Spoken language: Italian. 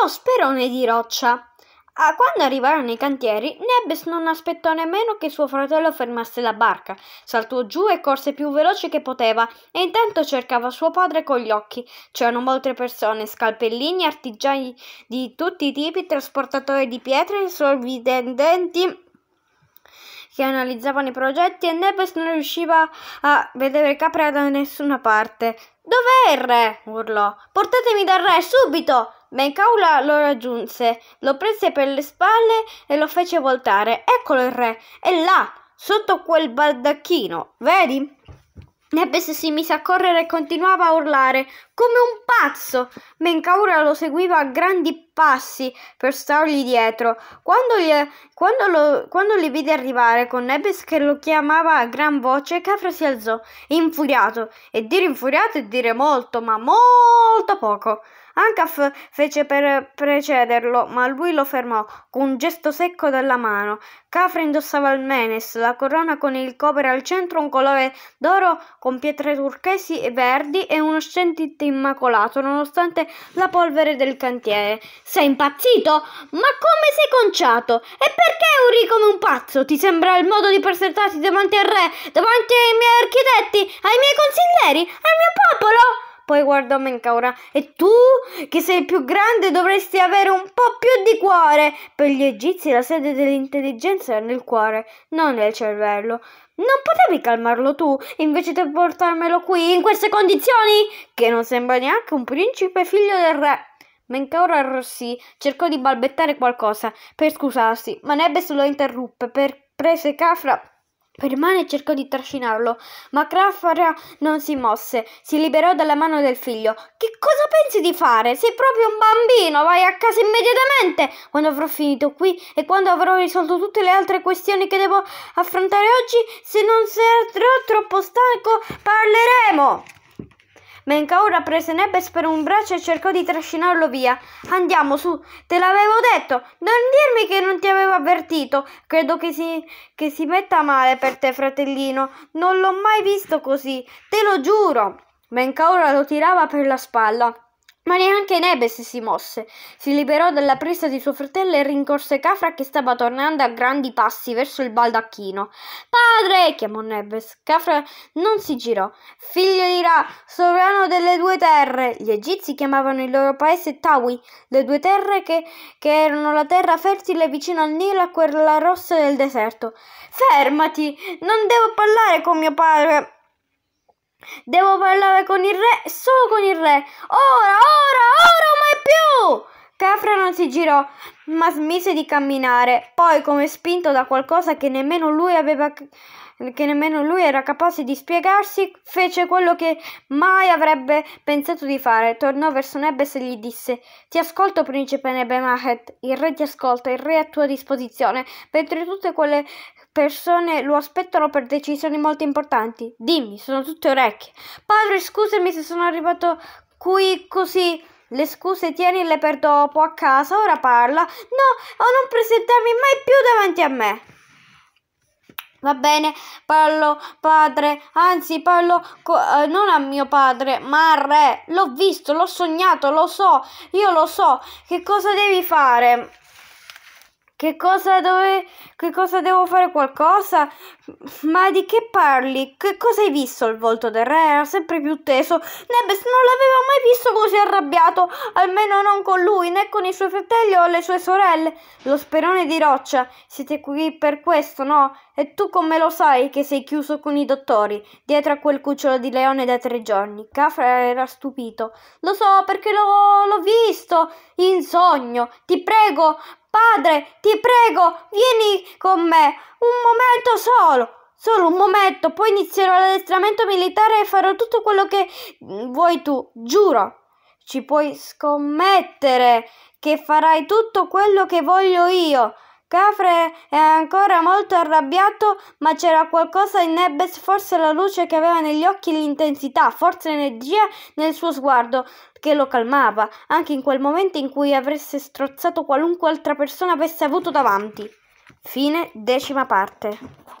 uno sperone di roccia. Ah, quando arrivarono i cantieri, Nebbes non aspettò nemmeno che suo fratello fermasse la barca. Saltò giù e corse più veloce che poteva, e intanto cercava suo padre con gli occhi. C'erano molte persone, scalpellini, artigiani di tutti i tipi, trasportatori di pietre, sorvidendenti che analizzavano i progetti e Nebbes non riusciva a vedere Capra da nessuna parte. Dov'è il re? urlò. Portatemi dal re subito! Menkaula lo raggiunse, lo prese per le spalle e lo fece voltare. Eccolo il re, è là, sotto quel baldacchino, vedi? Nebes si mise a correre e continuava a urlare come un pazzo. Menkaura lo seguiva a grandi passi per stargli dietro. Quando, gli, quando, lo, quando li vide arrivare con Nebes che lo chiamava a gran voce, Cafra si alzò, infuriato. E dire infuriato è dire molto, ma molto poco. Ancaf fece per precederlo, ma lui lo fermò con un gesto secco della mano. Cafre indossava il menes, la corona con il copere al centro, un colore d'oro con pietre turchesi e verdi e uno scendente immacolato, nonostante la polvere del cantiere. Sei impazzito? Ma come sei conciato? E perché urli come un pazzo? Ti sembra il modo di presentarti davanti al re, davanti ai miei architetti, ai miei consiglieri, al mio popolo? Poi guardò Menkaura. E tu, che sei più grande, dovresti avere un po' più di cuore. Per gli egizi la sede dell'intelligenza è nel cuore, non nel cervello. Non potevi calmarlo tu, invece di portarmelo qui, in queste condizioni? Che non sembra neanche un principe figlio del re. Menkaura arrossì, cercò di balbettare qualcosa per scusarsi, ma Nebes lo interruppe per prese Cafra per mano cercò di trascinarlo, ma Crafara non si mosse, si liberò dalla mano del figlio. Che cosa pensi di fare? Sei proprio un bambino, vai a casa immediatamente quando avrò finito qui e quando avrò risolto tutte le altre questioni che devo affrontare oggi. Se non sarò troppo stanco, parleremo. Menkaura prese Nebes per un braccio e cercò di trascinarlo via. Andiamo su, te l'avevo detto. Non dirmi che non ti avevo avvertito. Credo che si, che si metta male per te, fratellino. Non l'ho mai visto così, te lo giuro. Menkaura lo tirava per la spalla. Ma neanche Nebes si mosse. Si liberò dalla presa di suo fratello e rincorse Cafra che stava tornando a grandi passi verso il baldacchino. Padre! chiamò Nebes. Cafra non si girò. Figlio di Ra, sovrano delle due terre. Gli egizi chiamavano il loro paese Tawi, le due terre che, che erano la terra fertile vicino al Nilo e quella rossa del deserto. Fermati! Non devo parlare con mio padre! Devo parlare con il re, solo con il re. Ora, ora, ora, mai più! Cafra non si girò, ma smise di camminare. Poi, come spinto da qualcosa che nemmeno lui aveva che nemmeno lui era capace di spiegarsi, fece quello che mai avrebbe pensato di fare. Tornò verso Nebes e gli disse: Ti ascolto, principe Nebemahet. Il re ti ascolta, il re è a tua disposizione. Mentre tutte quelle persone lo aspettano per decisioni molto importanti. Dimmi, sono tutte orecchie. Padre, scusami se sono arrivato qui così. Le scuse tienile per dopo a casa, ora parla. No, o oh, non presentarmi mai più davanti a me. Va bene, parlo padre, anzi parlo eh, non a mio padre, ma al re. L'ho visto, l'ho sognato, lo so, io lo so. Che cosa devi fare? Che cosa, dove, che cosa devo fare qualcosa? Ma di che parli? Che cosa hai visto? Il volto del re era sempre più teso. Nebes non l'aveva mai visto così arrabbiato, almeno non con lui, né con i suoi fratelli o le sue sorelle. Lo sperone di roccia, siete qui per questo, no? E tu come lo sai che sei chiuso con i dottori, dietro a quel cucciolo di leone da tre giorni? Cafra era stupito. Lo so perché l'ho visto, in sogno. Ti prego, Padre, ti prego, vieni con me. Un momento solo. Solo un momento, poi inizierò l'addestramento militare e farò tutto quello che mm, vuoi tu, giuro. Ci puoi scommettere che farai tutto quello che voglio io. Cafre è ancora molto arrabbiato, ma c'era qualcosa in Nebbes, forse la luce che aveva negli occhi, l'intensità, forse l'energia nel suo sguardo che lo calmava, anche in quel momento in cui avesse strozzato qualunque altra persona avesse avuto davanti. Fine decima parte.